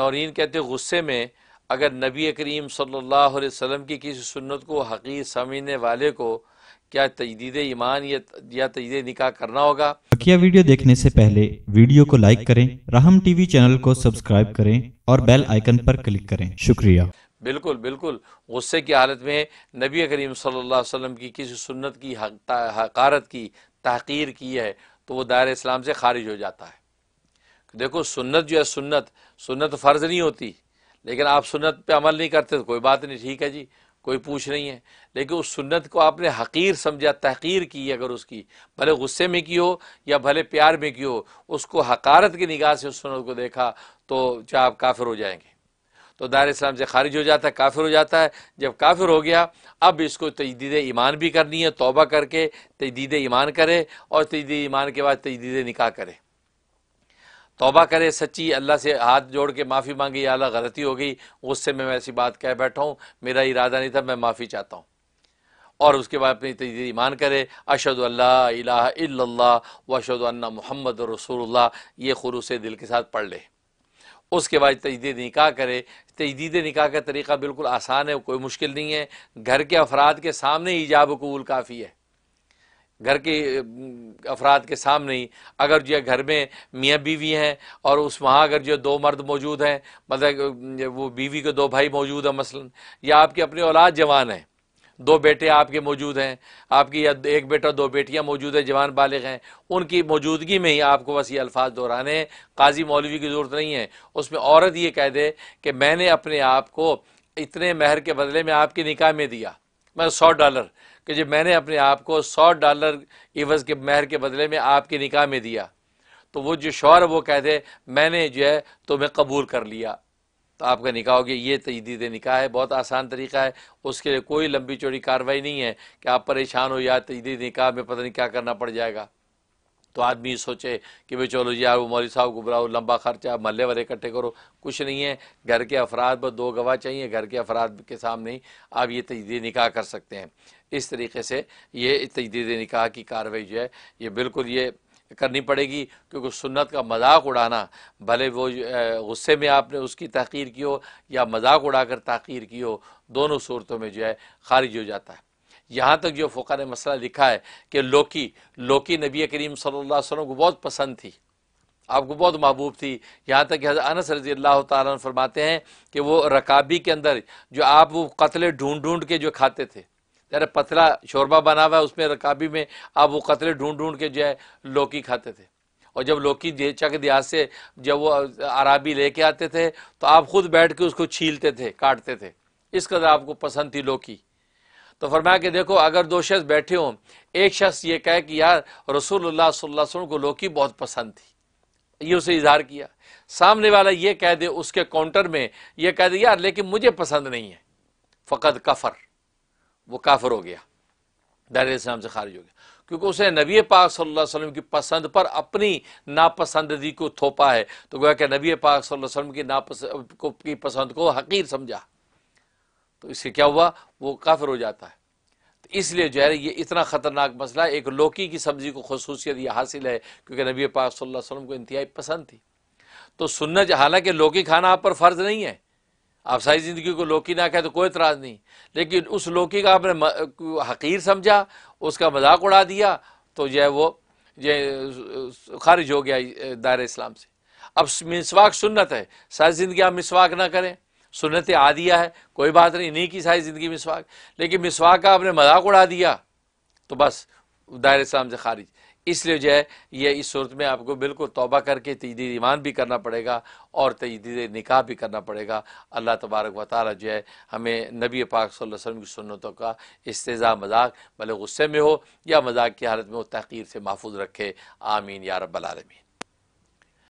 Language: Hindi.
नौरीन कहते गुस्से में अगर नबी करीम सल्लल्लाहु अलैहि वसल्लम की किसी सुन्नत को हकीर समझने वाले को क्या तजदीद ईमान या, या निकाह करना होगा वीडियो देखने से पहले वीडियो को लाइक करें रहम टीवी चैनल को सब्सक्राइब करें और बेल आइकन पर क्लिक करें शुक्रिया बिल्कुल बिल्कुल गुस्से की हालत में नबी करीम सल्लल्लाहु अलैहि वसल्लम की किसी सुन्नत की हकारत की तहकीर की है तो वो दायरे इस्लाम से खारिज हो जाता है देखो सुन्नत जो है सुन्नत सुन्नत फ़र्ज़ नहीं होती लेकिन आप सुन्नत पे अमल नहीं करते तो कोई बात नहीं ठीक है जी कोई पूछ नहीं है लेकिन उस सुन्नत को आपने हकीर समझा तहकीर की अगर उसकी भले गुस्से में की हो या भले प्यार में की हो उसको हकारत की निगाह से उस सुन्नत को देखा तो चाहे आप काफिर हो जाएंगे तो दार इस्लाम से खारिज हो जाता है काफिर हो जाता है जब काफिर हो गया अब इसको तजदीद ईमान भी करनी है तोबा करके तजदीद ईमान करे और तजदीद ईमान के बाद तजदीद निकाह करे तोबा करे सच्ची अल्लाह से हाथ जोड़ के माफ़ी मांगी अल्लाह गलती हो गई उससे मैं ऐसी बात कह बैठा हूँ मेरा इरादा नहीं था मैं माफ़ी चाहता हूँ और उसके बाद अपनी तजी ईमान करे अशद अल्लाह व अशद अन्ना मोहम्मद रसूल ये खुरूस दिल के साथ पढ़ ले उसके बाद तजदीद निकाह करे तजदीद निकाह का तरीका बिल्कुल आसान है कोई मुश्किल नहीं है घर के अफराद के सामने ईजाब कबूल काफ़ी है घर के अफराद के सामने ही अगर जो घर में मियाँ बीवी हैं और उस वहाँ अगर जो दो मर्द मौजूद हैं मतलब वो बीवी के दो भाई मौजूद हैं मसलन या आपके अपने औलाद जवान हैं दो बेटे आपके मौजूद हैं आपकी या एक बेटा दो बेटियां मौजूद हैं जवान बालग हैं उनकी मौजूदगी में ही आपको बस ये अल्फाज दोहराने हैं काजी मौलवी की ज़रूरत नहीं है उसमें औरत ये कह दे कि मैंने अपने आप को इतने महर के बदले में आपके निकाह में दिया मैं सौ डॉलर कि जब मैंने अपने आप को सौ डॉलर इवज़ के महर के बदले में आपके निकाह में दिया तो वो जो शौर वो कहते मैंने जो है तुम्हें तो कबूल कर लिया तो आपका निकाह हो गया ये तजदीद निकाह है बहुत आसान तरीका है उसके लिए कोई लंबी चौड़ी कार्रवाई नहीं है कि आप परेशान हो या तजदीद निकाह में पता नहीं क्या करना पड़ जाएगा तो आदमी सोचे कि भाई चलो यार वो मौली साहब घुबराओ लंबा खर्चा महल्ले वाले इकट्ठे करो कुछ नहीं है घर के अफराद पर दो गवाह चाहिए घर के अफराद के सामने ही आप ये तजदीद निकाह कर सकते हैं इस तरीके से ये तजदीद निकाह की कार्रवाई जो है ये बिल्कुल ये करनी पड़ेगी क्योंकि सुन्नत का मजाक उड़ाना भले वो गुस्से में आपने उसकी तहकीर की हो या मजाक उड़ाकर तहकीर की हो दोनों सूरतों में जो है खारिज हो जाता है यहाँ तक जो फ़ोका ने मसला लिखा है कि लोकी लोकी नबी करीम सल्लल्लाहु अलैहि वसल्लम को बहुत पसंद थी आपको बहुत महबूब थी यहाँ तक कि अनस रजी अल्लाह तरमाते फरमाते हैं कि वो रकाबी के अंदर जो आप वो कतले ढूंढ ढूंढ के जो खाते थे अरे पतला शोरबा बना हुआ है उसमें रकाबी में आप वो कतले ढूंढ ढूंढ के जो है लौकी खाते थे और जब लौकी चक के से जब वो आराबी लेके आते थे तो आप खुद बैठ के उसको छीलते थे काटते थे इस कदर आपको पसंद थी लौकी तो फरमाया कि देखो अगर दो शख्स बैठे हों एक शख्स ये कहे कि यार रसूलुल्लाह सल्लल्लाहु अलैहि वसल्लम को लौकी बहुत पसंद थी ये उसे इजहार किया सामने वाला ये कह दे उसके काउंटर में ये कह दे यार लेकिन मुझे पसंद नहीं है फ़कत कफ़र वो काफर हो गया दार इस्लाम से खारिज हो गया क्योंकि उसने नबी पाक सल्लल्लाहु अलैहि वसल्लम की पसंद पर अपनी नापसंदगी को थोपा है तो गोया कि नबी पाक सल्लल्लाहु अलैहि वसल्लम की नापसंद की पसंद को हकीर समझा तो इससे क्या हुआ वो काफिर हो जाता है तो इसलिए जो है ये इतना ख़तरनाक मसला है एक लौकी की सब्ज़ी को खसूसियत यह हासिल है क्योंकि नबी पाक सल्लल्लाहु अलैहि वसल्लम को इंतहाई पसंद थी तो सुन्नत हालांकि लौकी खाना आप पर फ़र्ज़ नहीं है आप सारी ज़िंदगी को लौकी ना खाए तो कोई इतराज़ नहीं लेकिन उस लौकी का आपने हकीर समझा उसका मजाक उड़ा दिया तो जो है वो ये खारिज हो गया दायरे इस्लाम से अब मिसवाक सुन्नत है सारी ज़िंदगी आप मिसवाक ना करें सुनत आदिया है कोई बात नहीं इन्हीं की सारी ज़िंदगी मिसवाक लेकिन मिसवाक का आपने मजाक उड़ा दिया तो बस दायर इस्लाम से खारिज इसलिए जो है ये इस सूरत में आपको बिल्कुल तोबा करके तजदीद ईमान भी करना पड़ेगा और तजदीद निकाह भी करना पड़ेगा अल्लाह तबारक व ताली जो है हमें नबी पाक सल्लल्लाहु अलैहि वसल्लम की सुन्नतों का इस्तेजा मजाक भले गुस्से में हो या मजाक की हालत में हो तहकीर से महफूज रखे आमीन या रब्बल आलमीन